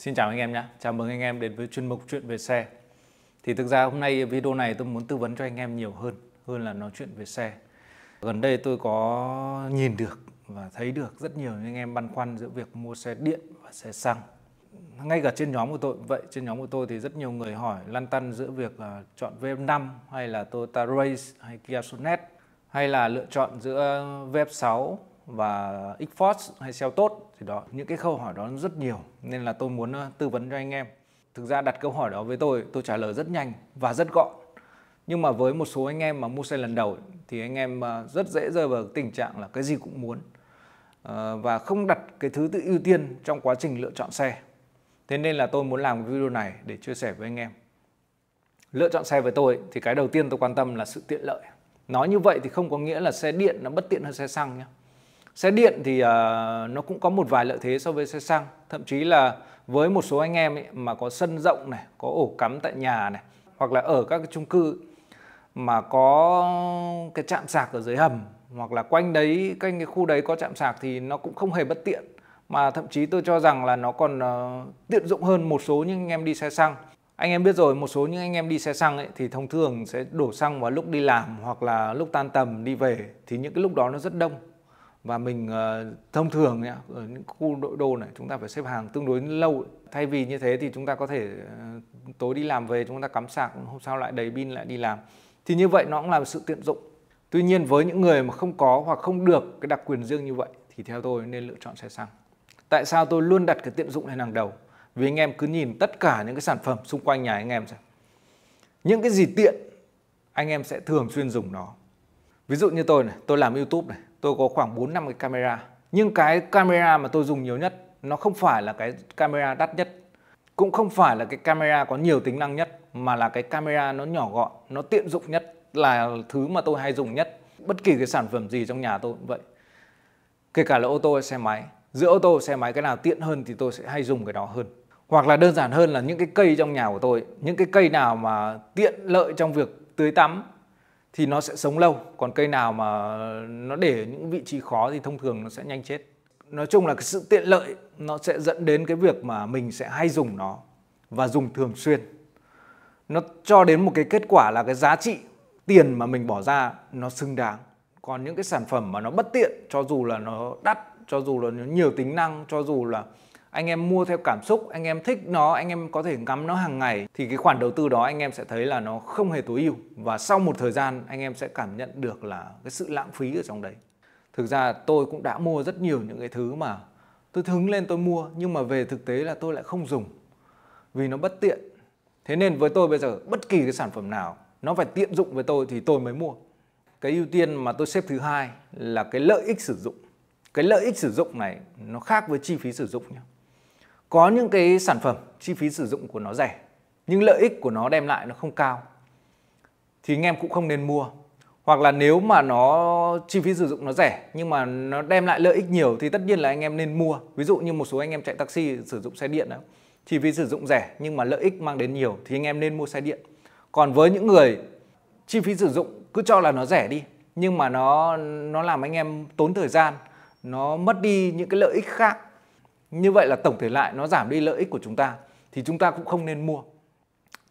Xin chào anh em nhé, chào mừng anh em đến với chuyên mục chuyện về xe Thì thực ra hôm nay video này tôi muốn tư vấn cho anh em nhiều hơn Hơn là nói chuyện về xe Gần đây tôi có nhìn được và thấy được rất nhiều anh em băn khoăn giữa việc mua xe điện và xe xăng ngay cả trên nhóm của tôi vậy trên nhóm của tôi thì rất nhiều người hỏi lăn tăn giữa việc chọn VM5 hay là Toyota Race hay Kia Sonet hay là lựa chọn giữa VF6 và Xforce hay SEO tốt thì đó những cái câu hỏi đó rất nhiều nên là tôi muốn ờ, tư vấn cho anh em thực ra đặt câu hỏi đó với tôi tôi trả lời rất nhanh và rất gọn nhưng mà với một số anh em mà mua xe lần đầu thì anh em ờ, rất dễ rơi vào tình trạng là cái gì cũng muốn ờ, và không đặt cái thứ tự ưu tiên trong quá trình lựa chọn xe thế nên là tôi muốn làm cái video này để chia sẻ với anh em lựa chọn xe với tôi thì cái đầu tiên tôi quan tâm là sự tiện lợi nói như vậy thì không có nghĩa là xe điện nó bất tiện hơn xe xăng nhé Xe điện thì uh, nó cũng có một vài lợi thế so với xe xăng, thậm chí là với một số anh em ấy, mà có sân rộng này, có ổ cắm tại nhà này, hoặc là ở các cái chung cư mà có cái chạm sạc ở dưới hầm hoặc là quanh đấy quanh cái khu đấy có chạm sạc thì nó cũng không hề bất tiện mà thậm chí tôi cho rằng là nó còn uh, tiện dụng hơn một số những anh em đi xe xăng anh em biết rồi một số những anh em đi xe xăng ấy, thì thông thường sẽ đổ xăng vào lúc đi làm hoặc là lúc tan tầm đi về thì những cái lúc đó nó rất đông và mình ờ, thông thường nhá, ở những khu nội đô này chúng ta phải xếp hàng tương đối lâu thay vì như thế thì chúng ta có thể ờ, tối đi làm về chúng ta cắm sạc hôm sau lại đầy pin lại đi làm thì như vậy nó cũng là sự tiện dụng tuy nhiên với những người mà không có hoặc không được cái đặc quyền riêng như vậy thì theo tôi nên lựa chọn xe xăng tại sao tôi luôn đặt cái tiện dụng lên hàng đầu vì anh em cứ nhìn tất cả những cái sản phẩm xung quanh nhà anh em xem những cái gì tiện anh em sẽ thường xuyên dùng nó Ví dụ như tôi này, tôi làm YouTube này, tôi có khoảng 4 năm cái camera. Nhưng cái camera mà tôi dùng nhiều nhất nó không phải là cái camera đắt nhất, cũng không phải là cái camera có nhiều tính năng nhất mà là cái camera nó nhỏ gọn, nó tiện dụng nhất là thứ mà tôi hay dùng nhất. Bất kỳ cái sản phẩm gì trong nhà tôi cũng vậy. Kể cả là ô tô hay xe máy, giữa ô tô xe máy cái nào tiện hơn thì tôi sẽ hay dùng cái đó hơn hoặc là đơn giản hơn là những cái cây trong nhà của tôi những cái cây nào mà tiện lợi trong việc tưới tắm thì nó sẽ sống lâu còn cây nào mà nó để những vị trí khó thì thông thường nó sẽ nhanh chết nói chung là cái sự tiện lợi nó sẽ dẫn đến cái việc mà mình sẽ hay dùng nó và dùng thường xuyên nó cho đến một cái kết quả là cái giá trị tiền mà mình bỏ ra nó xứng đáng còn những cái sản phẩm mà nó bất tiện cho dù là nó đắt cho dù là nó nhiều tính năng cho dù là anh em mua theo cảm xúc anh em thích nó anh em có thể ngắm nó hàng ngày thì cái khoản đầu tư đó anh em sẽ thấy là nó không hề tối ưu và sau một thời gian anh em sẽ cảm nhận được là cái sự lãng phí ở trong đấy thực ra tôi cũng đã mua rất nhiều những cái thứ mà tôi hứng lên tôi mua nhưng mà về thực tế là tôi lại không dùng vì nó bất tiện thế nên với tôi bây giờ bất kỳ cái sản phẩm nào nó phải tiện dụng với tôi thì tôi mới mua cái ưu tiên mà tôi xếp thứ hai là cái lợi ích sử dụng cái lợi ích sử dụng này nó khác với chi phí sử dụng nhé có những cái sản phẩm chi phí sử dụng của nó rẻ nhưng lợi ích của nó đem lại nó không cao thì anh em cũng không nên mua hoặc là nếu mà nó chi phí sử dụng nó rẻ nhưng mà nó đem lại lợi ích nhiều thì tất nhiên là anh em nên mua ví dụ như một số anh em chạy taxi sử dụng xe điện đó chi phí sử dụng rẻ nhưng mà lợi ích mang đến nhiều thì anh em nên mua xe điện còn với những người chi phí sử dụng cứ cho là nó rẻ đi nhưng mà nó nó làm anh em tốn thời gian nó mất đi những cái lợi ích khác như vậy là tổng thể lại nó giảm đi lợi ích của chúng ta thì chúng ta cũng không nên mua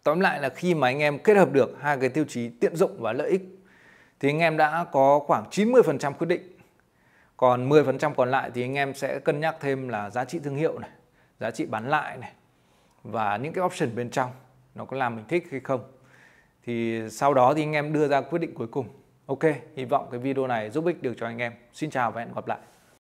tóm lại là khi mà anh em kết hợp được hai cái tiêu chí tiện dụng và lợi ích thì anh em đã có khoảng 90% quyết định còn 10% còn lại thì anh em sẽ cân nhắc thêm là giá trị thương hiệu này giá trị bán lại này và những cái option bên trong nó có làm mình thích hay không thì sau đó thì anh em đưa ra quyết định cuối cùng ok hy vọng cái video này giúp ích được cho anh em xin chào và hẹn gặp lại